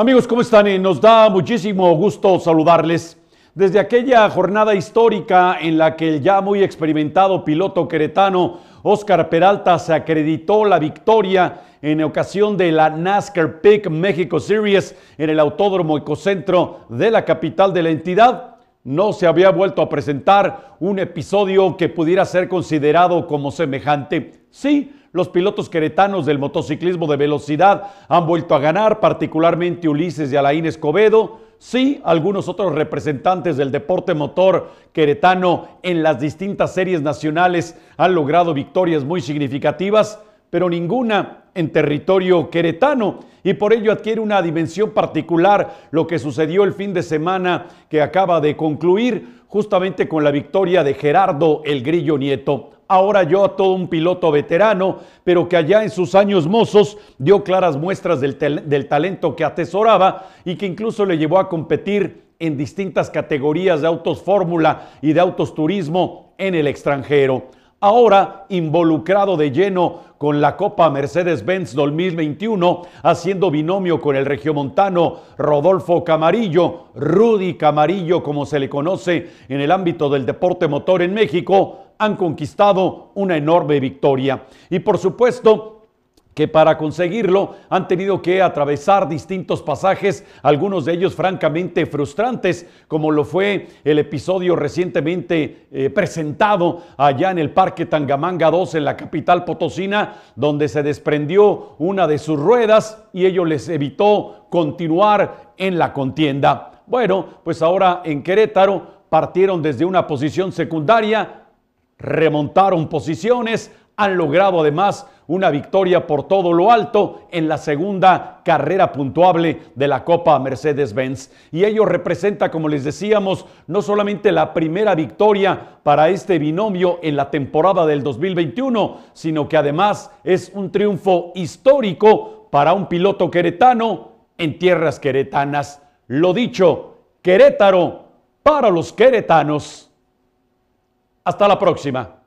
Amigos, ¿cómo están? Nos da muchísimo gusto saludarles. Desde aquella jornada histórica en la que el ya muy experimentado piloto queretano Oscar Peralta se acreditó la victoria en ocasión de la NASCAR Pick México Series en el Autódromo Ecocentro de la capital de la entidad, no se había vuelto a presentar un episodio que pudiera ser considerado como semejante. Sí, los pilotos queretanos del motociclismo de velocidad han vuelto a ganar, particularmente Ulises y Alain Escobedo. Sí, algunos otros representantes del deporte motor queretano en las distintas series nacionales han logrado victorias muy significativas, pero ninguna en territorio queretano y por ello adquiere una dimensión particular lo que sucedió el fin de semana que acaba de concluir justamente con la victoria de Gerardo el Grillo Nieto ahora yo a todo un piloto veterano, pero que allá en sus años mozos dio claras muestras del, talento que atesoraba y que incluso le llevó a competir en distintas categorías de autos fórmula y de autos turismo en el extranjero. Ahora involucrado de lleno con la Copa Mercedes-Benz 2021, haciendo binomio con el regiomontano Rodolfo Camarillo, Rudy Camarillo como se le conoce en el ámbito del deporte motor en México, han conquistado una enorme victoria. Y por supuesto, que para conseguirlo han tenido que atravesar distintos pasajes, algunos de ellos francamente frustrantes, como lo fue el episodio recientemente eh, presentado allá en el Parque Tangamanga 2 en la capital potosina, donde se desprendió una de sus ruedas y ello les evitó continuar en la contienda. Bueno, pues ahora en Querétaro partieron desde una posición secundaria Remontaron posiciones, han logrado además una victoria por todo lo alto en la segunda carrera puntuable de la Copa Mercedes-Benz. Y ello representa, como les decíamos, no solamente la primera victoria para este binomio en la temporada del 2021, sino que además es un triunfo histórico para un piloto queretano en tierras queretanas. Lo dicho, Querétaro para los queretanos. Hasta la próxima.